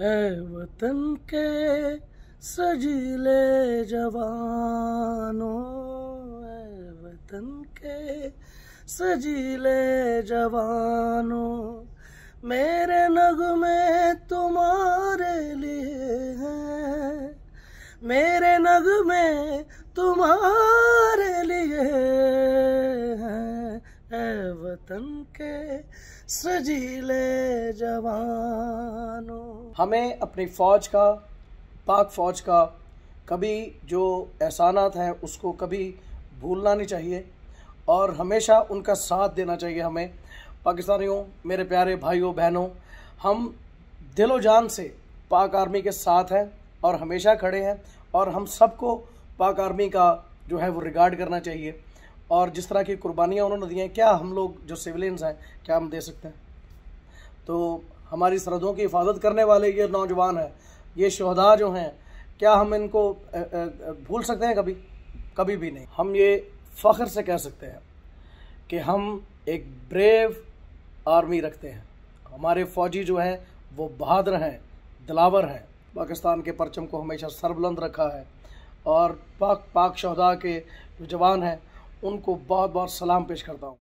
है वतन के सजीले जवानों है वतन के सजीले जवानों मेरे नगमे तुम्हारे लिए हैं मेरे नगमे तुम्हारे लिए हैं है वतन के सजीले जवान हमें अपनी फ़ौज का पाक फ़ौज का कभी जो एहसानात हैं उसको कभी भूलना नहीं चाहिए और हमेशा उनका साथ देना चाहिए हमें पाकिस्तानियों मेरे प्यारे भाइयों बहनों हम दिलो जान से पाक आर्मी के साथ हैं और हमेशा खड़े हैं और हम सबको पाक आर्मी का जो है वो रिगार्ड करना चाहिए और जिस तरह की कुर्बानियाँ उन्होंने दी हैं क्या हम लोग जो सिविलियंस हैं क्या हम दे सकते हैं तो हमारी सरहदों की हिफाजत करने वाले ये नौजवान हैं ये शहदा जो हैं क्या हम इनको भूल सकते हैं कभी कभी भी नहीं हम ये फ़ख्र से कह सकते हैं कि हम एक ब्रेव आर्मी रखते हैं हमारे फ़ौजी जो हैं वो बहादुर हैं दिलावर हैं पाकिस्तान के परचम को हमेशा सरबुलंद रखा है और पाक पाक शहदा के जो जवान हैं उनको बहुत बहुत सलाम पेश करता हूँ